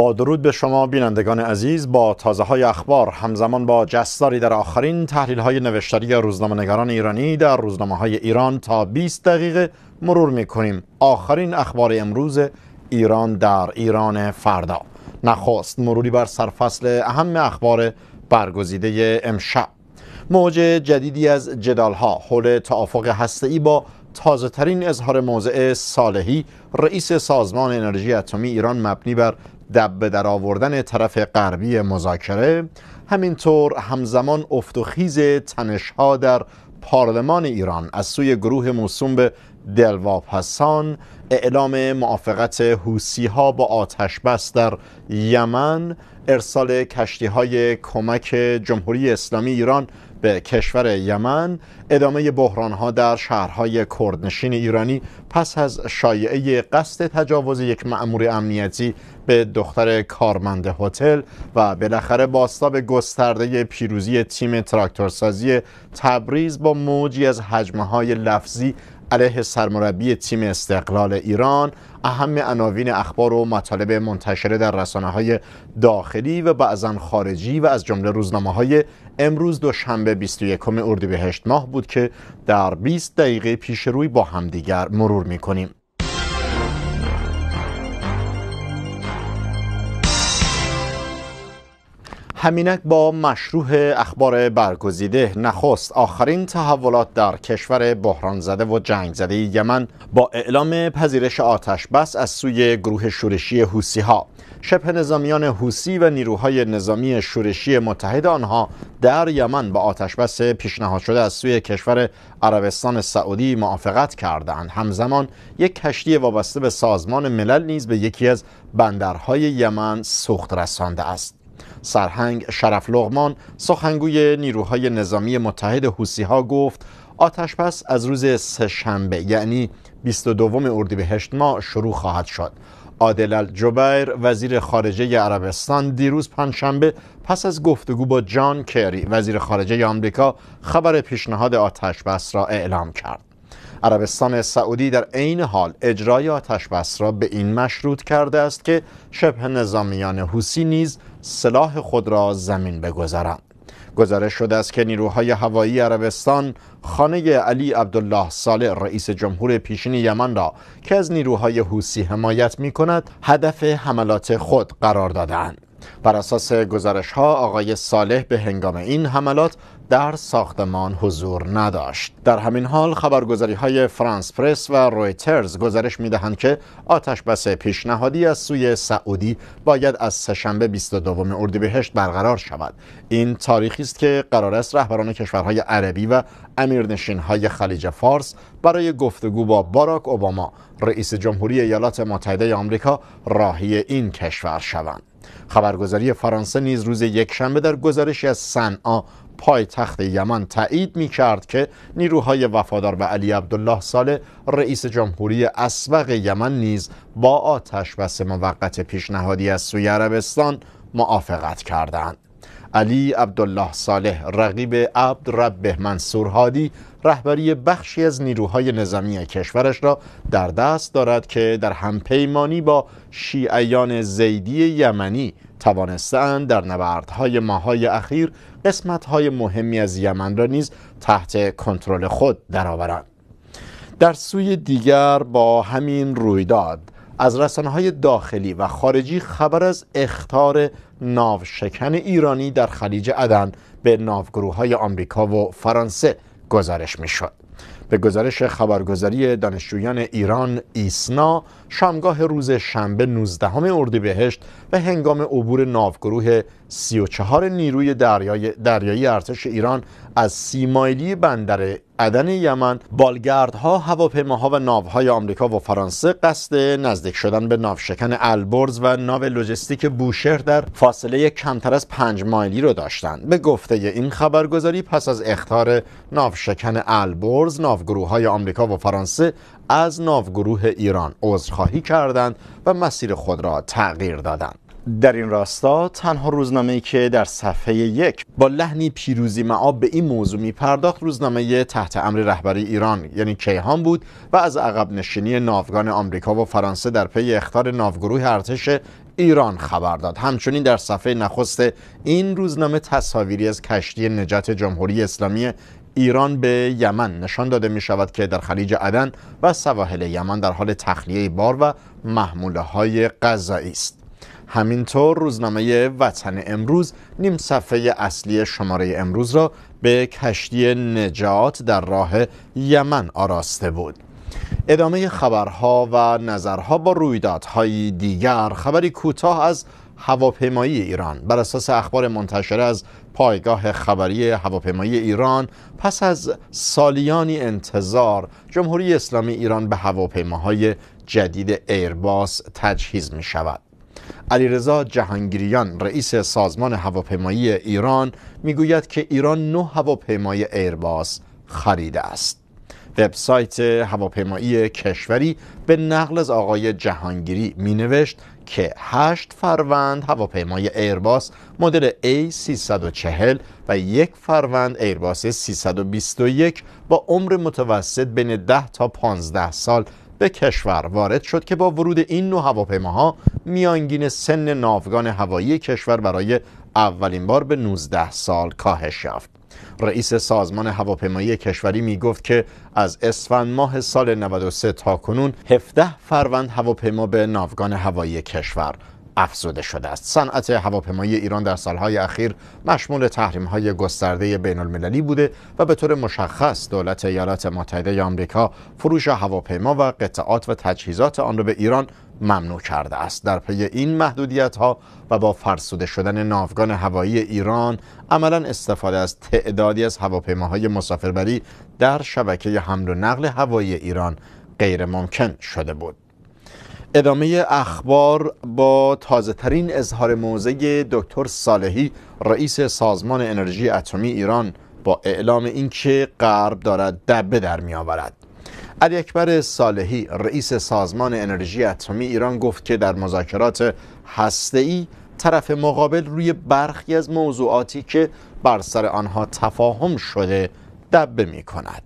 با درود به شما بینندگان عزیز با تازه های اخبار همزمان با جستاری در آخرین تحلیل های نوشتری روزنامه نگران ایرانی در روزنامه های ایران تا 20 دقیقه مرور می آخرین اخبار امروز ایران در ایران فردا نخست مروری بر سرفصل اهم اخبار برگزیده امشب موج جدیدی از جدال ها حول توافق ای با تازه ترین اظهار موضع صالحی رئیس سازمان انرژی اتمی ایران مبنی بر دب در آوردن طرف غربی مذاکره همینطور همزمان افت و خیز تنشها در پارلمان ایران از سوی گروه موسوم به دلواپسان اعلام موافقت حوسی ها با آتش بس در یمن ارسال کشتی های کمک جمهوری اسلامی ایران به کشور یمن ادامه بحران ها در شهرهای کردنشین ایرانی پس از شایعه قصد تجاوز یک مأمور امنیتی به دختر کارمند هتل و بالاخره باستاب گسترده پیروزی تیم تراکتورسازی تبریز با موجی از حجمه های لفظی علیه سرمربی تیم استقلال ایران اهم عناوین اخبار و مطالب منتشره در رسانه های داخلی و بعضا خارجی و از جمله روزنامه های امروز دوشنبه 21 اردیبهشت ماه بود که در 20 دقیقه پیش روی با همدیگر مرور میکنیم همینک با مشروع اخبار برگزیده نخست آخرین تحولات در کشور بحران زده و جنگ زده یمن با اعلام پذیرش آتش بس از سوی گروه شورشی حوسی ها شبه نظامیان حوسی و نیروهای نظامی شورشی متحد آنها در یمن با بس پیشنهاد شده از سوی کشور عربستان سعودی موافقت کردند همزمان یک کشتی وابسته به سازمان ملل نیز به یکی از بندرهای یمن سوخت رسانده است سرهنگ شرف لغمان سخنگوی نیروهای نظامی متحد حوسی ها گفت آتش پس از روز سه شنبه یعنی 22 اردیبهشت ماه شروع خواهد شد عادل الجبیر وزیر خارجه عربستان دیروز پنجشنبه پس از گفتگو با جان کری وزیر خارجه آمریکا خبر پیشنهاد بس را اعلام کرد عربستان سعودی در عین حال اجرای بس را به این مشروط کرده است که شبه نظامیان حوسی نیز سلاح خود را زمین بگذارند گزارش شده است که نیروهای هوایی عربستان خانه علی عبدالله صالح رئیس جمهور پیشین یمن را که از نیروهای حوسی حمایت می کند هدف حملات خود قرار دادند. بر اساس گزارش ها آقای صالح به هنگام این حملات در ساختمان حضور نداشت در همین حال خبرگزاری های فرانس پرس و رویترز گزارش می دهند که آتش بس پیشنهادی از سوی سعودی باید از سهشنبه 22 اردیبهشت برقرار شود این تاریخی است که قرار است رهبران کشورهای عربی و امیرنشین های خلیج فارس برای گفتگو با باراک اوباما رئیس جمهوری ایالات متحده آمریکا راهی این کشور شوند خبرگزاری فرانسه نیز روز یکشنبه در گزارشی از صنعا پایتخت یمن تایید می کرد که نیروهای وفادار به علی عبدالله صالح رئیس جمهوری اسبق یمن نیز با آتش بس موقت پیشنهادی از سوی عربستان موافقت کردند. علی عبدالله صالح رقیب عبد رب منصور هادی رهبری بخشی از نیروهای نظامی کشورش را در دست دارد که در همپیمانی با شیعیان زیدی یمنی توانستند در نبردهای ماهای اخیر قسمتهای مهمی از یمن را نیز تحت کنترل خود درآورند در سوی دیگر با همین رویداد از های داخلی و خارجی خبر از اختار ناوشکن ایرانی در خلیج عدن به های آمریکا و فرانسه گزارش شد. به گزارش خبرگزاری دانشجویان ایران ایسنا شامگاه روز شنبه 19 اردیبهشت به هنگام عبور ناوگروه 34 نیروی دریای دریایی ارتش ایران از سی مایلی بندر عدن یمن بالگردها هواپیماها و ناوهای آمریکا و فرانسه قصد نزدیک شدن به ناوشکن البرز و ناو لوجستیک بوشهر در فاصله کمتر از پنج مایلی را داشتند به گفته این خبرگزاری پس از اختار ناوشکن البرز ارز ناوگروه های آمریکا و فرانسه از ناوگروه ایران عذرخواهی کردند و مسیر خود را تغییر دادند در این راستا تنها روزنامه‌ای که در صفحه یک با لحنی پیروزی معاب به این موضوع می پرداخت روزنامه تحت امر رهبری ایران یعنی کیهان بود و از عقب نشینی ناوگان آمریکا و فرانسه در پی اختار ناوگروه ارتش ایران خبر داد همچنین در صفحه نخست این روزنامه تصاویری از کشتی نجات جمهوری اسلامی ایران به یمن نشان داده می شود که در خلیج عدن و سواحل یمن در حال تخلیه بار و محموله های غذایی است همینطور روزنامه وطن امروز نیم صفحه اصلی شماره امروز را به کشتی نجات در راه یمن آراسته بود ادامه خبرها و نظرها با رویدادهای دیگر خبری کوتاه از هواپیمایی ایران بر اساس اخبار منتشر از پایگاه خبری هواپیمایی ایران پس از سالیانی انتظار جمهوری اسلامی ایران به هواپیماهای جدید ایرباس تجهیز می شود علیرضا جهانگیریان رئیس سازمان هواپیمایی ایران میگوید که ایران نه هواپیمای ایرباس خریده است وبسایت هواپیمایی کشوری به نقل از آقای جهانگیری مینوشت که 8 فروند هواپیمای ایرباس مدل A340 و یک فروند ایرباس 321 با عمر متوسط بین 10 تا 15 سال به کشور وارد شد که با ورود این نوع هواپیماها میانگین سن ناوگان هوایی کشور برای اولین بار به 19 سال کاهش یافت. رئیس سازمان هواپیمایی کشوری می گفت که از اسفند ماه سال 93 تا کنون 17 فروند هواپیما به ناوگان هوایی کشور افزوده شده است صنعت هواپیمایی ایران در سالهای اخیر مشمول تحریم‌های گسترده بین المللی بوده و به طور مشخص دولت ایالات متحده آمریکا فروش هواپیما و قطعات و تجهیزات آن را به ایران ممنوع کرده است در پی این محدودیت ها و با فرسوده شدن ناوگان هوایی ایران عملا استفاده از تعدادی از هواپیماهای مسافربری در شبکه حمل و نقل هوایی ایران غیر ممکن شده بود ادامه اخبار با تازه ترین اظهار موضع دکتر صالحی رئیس سازمان انرژی اتمی ایران با اعلام اینکه غرب دارد دبه در می آورد علی اکبر صالحی رئیس سازمان انرژی اتمی ایران گفت که در مذاکرات ای طرف مقابل روی برخی از موضوعاتی که بر سر آنها تفاهم شده دبه می کند.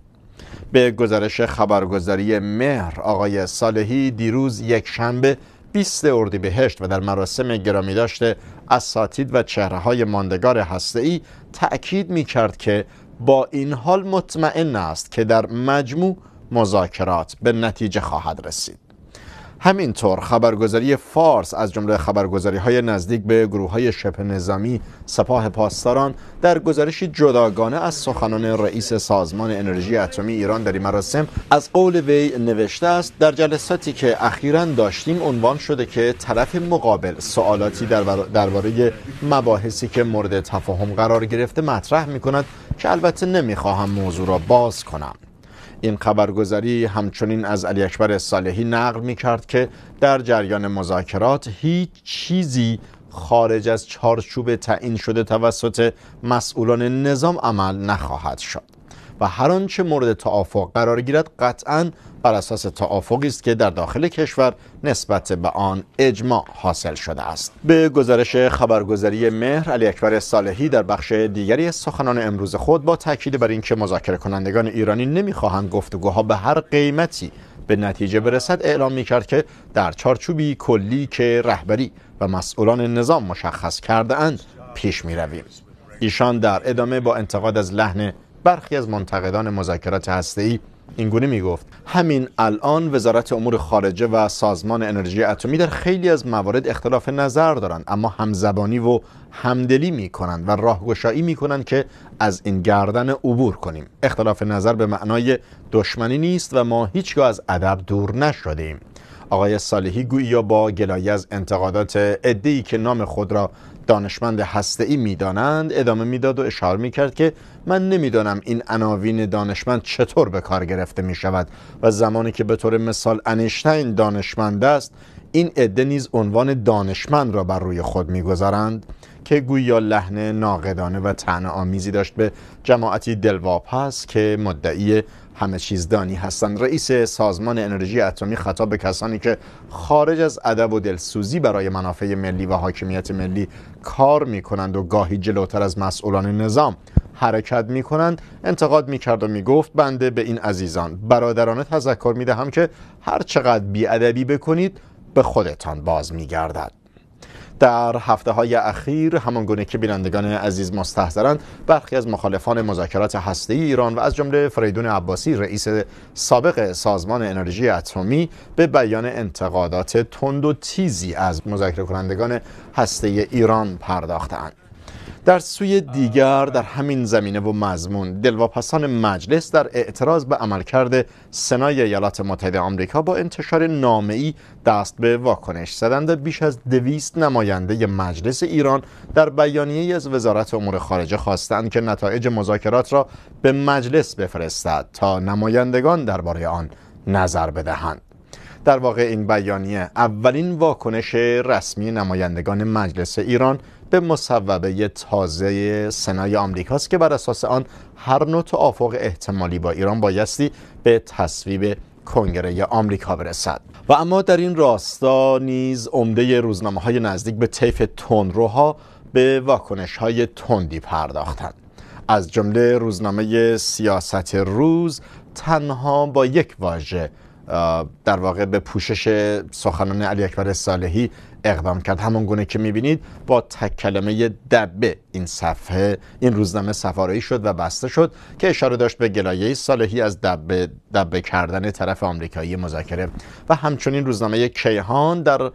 به گزارش خبرگزاری مهر آقای صالحی دیروز یک شنبه 20 اردیبهشت و در مراسم گرامی داشته اساتید و چهره های ماندگار ای تأکید می کرد که با این حال مطمئن است که در مجموع مذاکرات به نتیجه خواهد رسید همینطور خبرگزاری فارس از جمله خبرگزاری های نزدیک به گروه های شبه نظامی سپاه پاسداران در گزارشی جداگانه از سخنان رئیس سازمان انرژی اتمی ایران در مراسم از قول وی نوشته است در جلساتی که اخیرا داشتیم عنوان شده که طرف مقابل سوالاتی درباره مباحثی که مورد تفاهم قرار گرفته مطرح می کند که البته نمیخواهم موضوع را باز کنم این خبرگزاری همچنین از علی اکبر صالحی نقل می کرد که در جریان مذاکرات هیچ چیزی خارج از چارچوب تعیین شده توسط مسئولان نظام عمل نخواهد شد و هر آنچه مورد توافق قرار گیرد قطعا بر اساس توافقی است که در داخل کشور نسبت به آن اجماع حاصل شده است به گزارش خبرگزاری مهر علی اکبر صالحی در بخش دیگری از سخنان امروز خود با تاکید بر اینکه مذاکره کنندگان ایرانی نمیخواهند گفتگوها به هر قیمتی به نتیجه برسد اعلام می کرد که در چارچوبی کلی که رهبری و مسئولان نظام مشخص کرده اند پیش می ایشان در ادامه با انتقاد از لحن برخی از منتقدان مذاکرات ای اینگونه گفت همین الان وزارت امور خارجه و سازمان انرژی اتمی در خیلی از موارد اختلاف نظر دارند اما همزبانی و همدلی کنند و راهگشایی میکنند که از این گردن عبور کنیم اختلاف نظر به معنای دشمنی نیست و ما هیچگاه از ادب دور نشدیم. آقای صالحی یا با گلایه از انتقادات عده‌ای که نام خود را دانشمند ای میدانند ادامه میداد و اشاره کرد که من نمیدانم این عناوین دانشمند چطور به کار گرفته می شود و زمانی که به طور مثال انیشتین دانشمند است این عده نیز عنوان دانشمند را بر روی خود میگذارند که گویا لحن ناقدانه و تنه آمیزی داشت به جماعتی دلواپ که مدعی همه چیزدانی هستند رئیس سازمان انرژی اتمی خطاب به کسانی که خارج از ادب و دلسوزی برای منافع ملی و حاکمیت ملی کار می کنند و گاهی جلوتر از مسئولان نظام حرکت می کنند انتقاد می کرد و می گفت بنده به این عزیزان برادرانه تذکر می دهم که هر چقدر بیادبی بکنید به خودتان باز می گردد. در هفته های اخیر همان گونه که بینندگان عزیز مستحضرند برخی از مخالفان مذاکرات هسته ایران و از جمله فریدون عباسی رئیس سابق سازمان انرژی اتمی به بیان انتقادات تند و تیزی از مذاکره کنندگان هسته ایران پرداختند در سوی دیگر در همین زمینه و مضمون دلواپسان مجلس در اعتراض به عملکرد سنای ایالات متحده آمریکا با انتشار نامه‌ای دست به واکنش زدند بیش از دویست نماینده مجلس ایران در بیانیه از وزارت امور خارجه خواستند که نتایج مذاکرات را به مجلس بفرستد تا نمایندگان درباره آن نظر بدهند در واقع این بیانیه اولین واکنش رسمی نمایندگان مجلس ایران به مصوبه تازه سنای آمریکا که بر اساس آن هر نوع توافق احتمالی با ایران بایستی به تصویب کنگره آمریکا برسد و اما در این راستا نیز عمده روزنامه های نزدیک به طیف تندروها به واکنش های تندی پرداختند از جمله روزنامه سیاست روز تنها با یک واژه در واقع به پوشش سخنان علی اکبر صالحی اقدام کرد همون گونه که میبینید با تک کلمه دبه این صفحه این روزنامه سفارایی شد و بسته شد که اشاره داشت به گلایه صالحی از دبه, دبه کردن طرف آمریکایی مذاکره و همچنین روزنامه کیهان در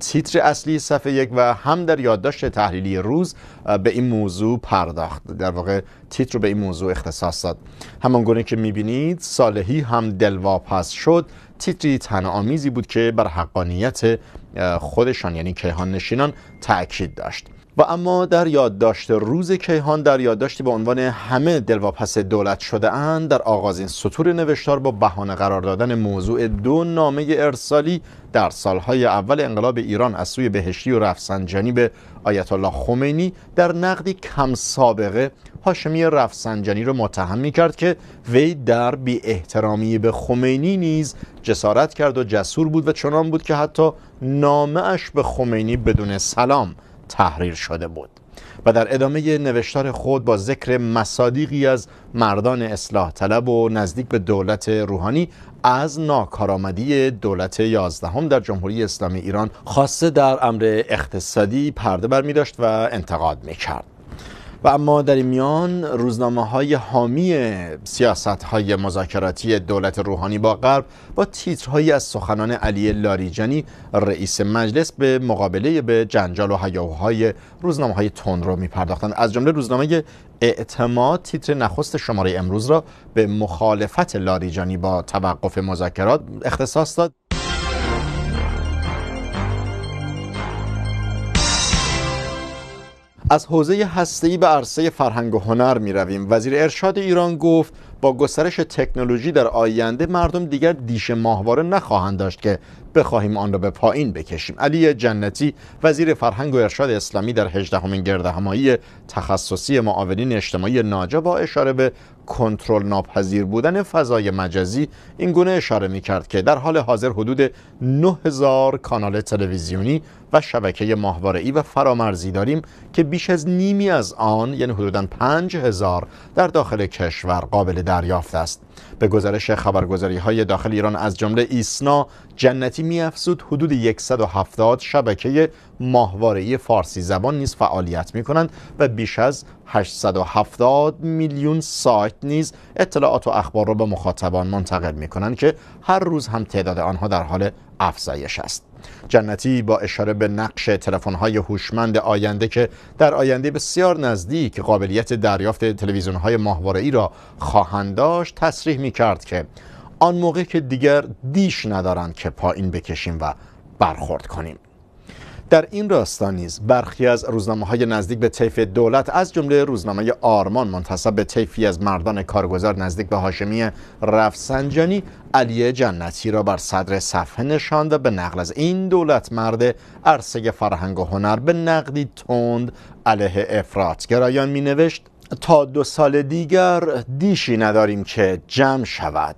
تیتر اصلی صفحه یک و هم در یادداشت تحلیلی روز به این موضوع پرداخت در واقع تیتر رو به این موضوع اختصاص داد همان گونه که میبینید صالحی هم دلواپس شد تیتری آمیزی بود که بر حقانیت خودشان یعنی کیهان نشینان تاکید داشت و اما در یادداشت روز کیهان در یادداشتی به عنوان همه دلواپس دولت شده اند در این سطور نوشتار با بهانه قرار دادن موضوع دو نامه ارسالی در سالهای اول انقلاب ایران از سوی بهشتی و رفسنجانی به آیت الله خمینی در نقدی کم سابقه هاشمی رفسنجانی را متهم می کرد که وی در بی احترامی به خمینی نیز جسارت کرد و جسور بود و چنان بود که حتی نامه اش به خمینی بدون سلام تحریر شده بود و در ادامه نوشتار خود با ذکر مصادیقی از مردان اصلاح طلب و نزدیک به دولت روحانی از ناکارآمدی دولت یازدهم در جمهوری اسلامی ایران خاصه در امر اقتصادی پرده بر می داشت و انتقاد می کرد. و اما در این میان روزنامه های حامی سیاست های مذاکراتی دولت روحانی با غرب با تیترهایی از سخنان علی لاریجانی رئیس مجلس به مقابله به جنجال و هیاهوهای روزنامه های تند رو میپرداختند از جمله روزنامه اعتماد تیتر نخست شماره امروز را به مخالفت لاریجانی با توقف مذاکرات اختصاص داد از حوزه هسته‌ای به عرصه فرهنگ و هنر می رویم. وزیر ارشاد ایران گفت با گسترش تکنولوژی در آینده مردم دیگر دیش ماهواره نخواهند داشت که بخواهیم آن را به پایین بکشیم علی جنتی وزیر فرهنگ و ارشاد اسلامی در 18 همین گرده همایی تخصصی معاونین اجتماعی ناجا با اشاره به کنترل ناپذیر بودن فضای مجازی این گونه اشاره می کرد که در حال حاضر حدود 9000 کانال تلویزیونی و شبکه ماهواره‌ای و فرامرزی داریم که بیش از نیمی از آن یعنی حدوداً 5000 در داخل کشور قابل دریافت است به گزارش خبرگزاری های داخل ایران از جمله ایسنا جنتی میافزود حدود 170 شبکه ماهواره فارسی زبان نیز فعالیت می کنند و بیش از 870 میلیون سایت نیز اطلاعات و اخبار را به مخاطبان منتقل می کنند که هر روز هم تعداد آنها در حال افزایش است جنتی با اشاره به نقش تلفن‌های هوشمند آینده که در آینده بسیار نزدیک قابلیت دریافت تلویزیون‌های ماهواره‌ای را خواهند داشت تصریح می‌کرد که آن موقع که دیگر دیش ندارند که پایین بکشیم و برخورد کنیم در این راستا نیز برخی از روزنامه های نزدیک به طیف دولت از جمله روزنامه آرمان منتصب به طیفی از مردان کارگزار نزدیک به هاشمی رفسنجانی علی جنتی را بر صدر صفحه نشاند و به نقل از این دولت مرد عرصه فرهنگ و هنر به نقدی تند علیه افراط گرایان می تا دو سال دیگر دیشی نداریم که جمع شود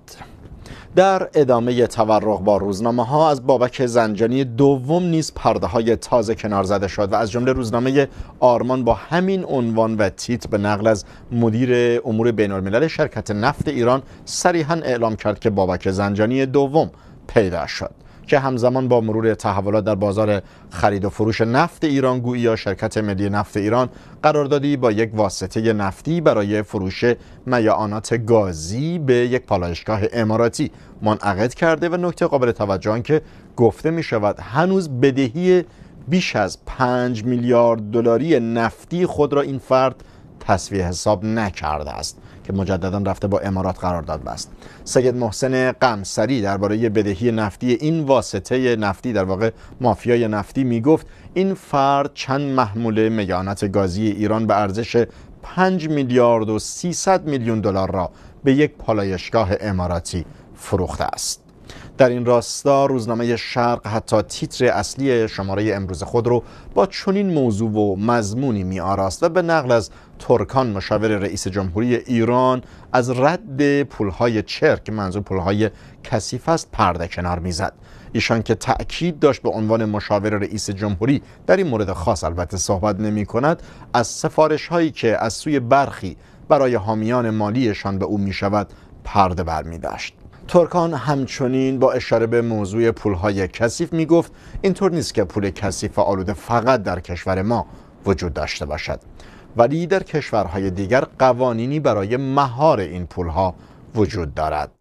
در ادامه تورق با روزنامه ها از بابک زنجانی دوم نیز پرده های تازه کنار زده شد و از جمله روزنامه آرمان با همین عنوان و تیت به نقل از مدیر امور بین الملل شرکت نفت ایران صریحا اعلام کرد که بابک زنجانی دوم پیدا شد که همزمان با مرور تحولات در بازار خرید و فروش نفت ایران گویی یا شرکت ملی نفت ایران قراردادی با یک واسطه نفتی برای فروش میعانات گازی به یک پالایشگاه اماراتی منعقد کرده و نکته قابل توجه که گفته می شود هنوز بدهی بیش از 5 میلیارد دلاری نفتی خود را این فرد تصویه حساب نکرده است که مجددا رفته با امارات قرار داد بست سید محسن قمسری درباره بدهی نفتی این واسطه نفتی در واقع مافیای نفتی میگفت این فرد چند محموله میانت گازی ایران به ارزش 5 میلیارد و 300 میلیون دلار را به یک پالایشگاه اماراتی فروخته است در این راستا روزنامه شرق حتی تیتر اصلی شماره امروز خود رو با چنین موضوع و مضمونی می آراست و به نقل از ترکان مشاور رئیس جمهوری ایران از رد پولهای چرک منظور پولهای کثیف است پرده کنار میزد ایشان که تأکید داشت به عنوان مشاور رئیس جمهوری در این مورد خاص البته صحبت نمی کند از سفارش هایی که از سوی برخی برای حامیان مالیشان به او می شود پرده بر می داشت. ترکان همچنین با اشاره به موضوع پولهای کثیف میگفت اینطور نیست که پول کثیف آلوده فقط در کشور ما وجود داشته باشد ولی در کشورهای دیگر قوانینی برای مهار این پولها وجود دارد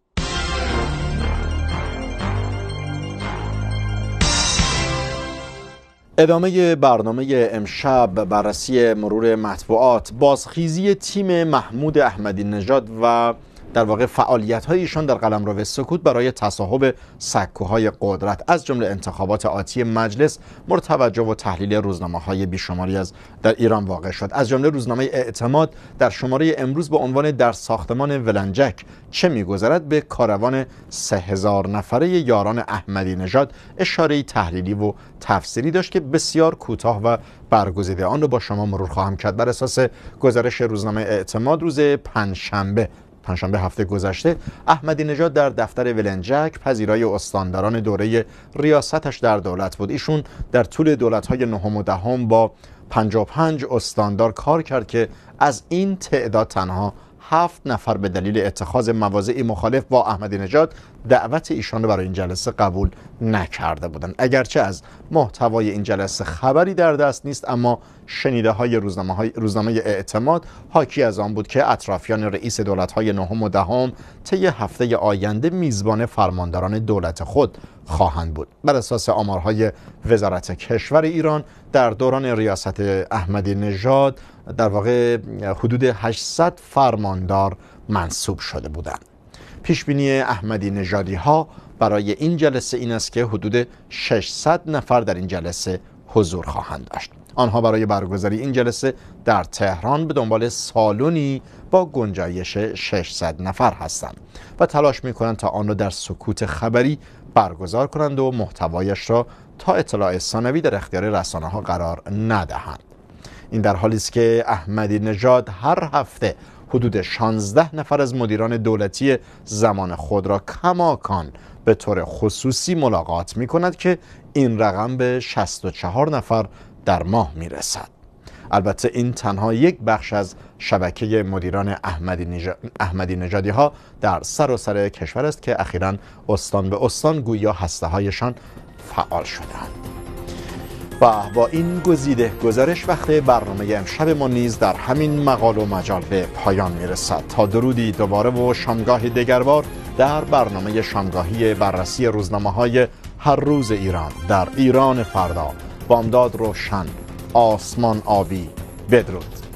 ادامه برنامه امشب بررسی مرور مطبوعات بازخیزی تیم محمود احمدی نژاد و در واقع فعالیت های ایشان در قلمرو سکوت برای تصاحب سکوهای قدرت از جمله انتخابات آتی مجلس مورد توجه و تحلیل روزنامه های بیشماری از در ایران واقع شد از جمله روزنامه اعتماد در شماره امروز به عنوان در ساختمان ولنجک چه میگذرد به کاروان سه هزار نفره یاران احمدی نژاد اشاره تحلیلی و تفسیری داشت که بسیار کوتاه و برگزیده آن را با شما مرور خواهم کرد بر اساس گزارش روزنامه اعتماد روز پنجشنبه پنجشنبه هفته گذشته احمدی نژاد در دفتر ولنجک پذیرای استانداران دوره ریاستش در دولت بود ایشون در طول دولت‌های نهم و دهم با 55 استاندار کار کرد که از این تعداد تنها هفت نفر به دلیل اتخاذ مواضعی مخالف با احمدی نژاد دعوت ایشان برای این جلسه قبول نکرده بودند اگرچه از محتوای این جلسه خبری در دست نیست اما شنیده های روزنامه, های روزنامه اعتماد حاکی از آن بود که اطرافیان رئیس دولت های نهم و دهم طی هفته آینده میزبان فرمانداران دولت خود خواهند بود بر اساس آمارهای وزارت کشور ایران در دوران ریاست احمدی نژاد در واقع حدود 800 فرماندار منصوب شده بودند پیش بینی احمدی نژادی ها برای این جلسه این است که حدود 600 نفر در این جلسه حضور خواهند داشت آنها برای برگزاری این جلسه در تهران به دنبال سالونی با گنجایش 600 نفر هستند و تلاش می کنند تا آن را در سکوت خبری برگزار کنند و محتوایش را تا اطلاع ثانوی در اختیار رسانه ها قرار ندهند این در حالی است که احمدی نژاد هر هفته حدود 16 نفر از مدیران دولتی زمان خود را کماکان به طور خصوصی ملاقات می کند که این رقم به 64 نفر در ماه میرسد البته این تنها یک بخش از شبکه مدیران احمدی, نج... احمدی ها در سر و سر کشور است که اخیرا استان به استان گویا هسته هایشان فعال شدند و با این گزیده گزارش وقت برنامه امشب ما نیز در همین مقال و مجال به پایان میرسد تا درودی دوباره و شامگاهی دگربار در برنامه شامگاهی بررسی روزنامه های هر روز ایران در ایران فردا بامداد روشن آسمان آبی بدرود